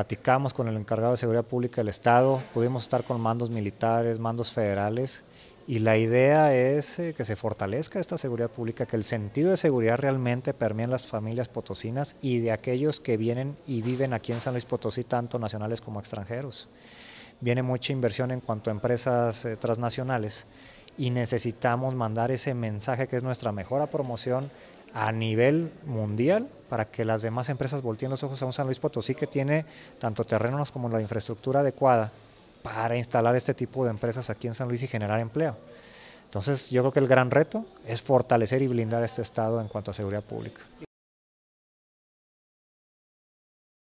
platicamos con el encargado de Seguridad Pública del Estado, pudimos estar con mandos militares, mandos federales, y la idea es eh, que se fortalezca esta seguridad pública, que el sentido de seguridad realmente permee en las familias potosinas y de aquellos que vienen y viven aquí en San Luis Potosí, tanto nacionales como extranjeros. Viene mucha inversión en cuanto a empresas eh, transnacionales y necesitamos mandar ese mensaje que es nuestra mejora promoción a nivel mundial para que las demás empresas volteen los ojos a un San Luis Potosí que tiene tanto terrenos como la infraestructura adecuada para instalar este tipo de empresas aquí en San Luis y generar empleo. Entonces yo creo que el gran reto es fortalecer y blindar este Estado en cuanto a seguridad pública.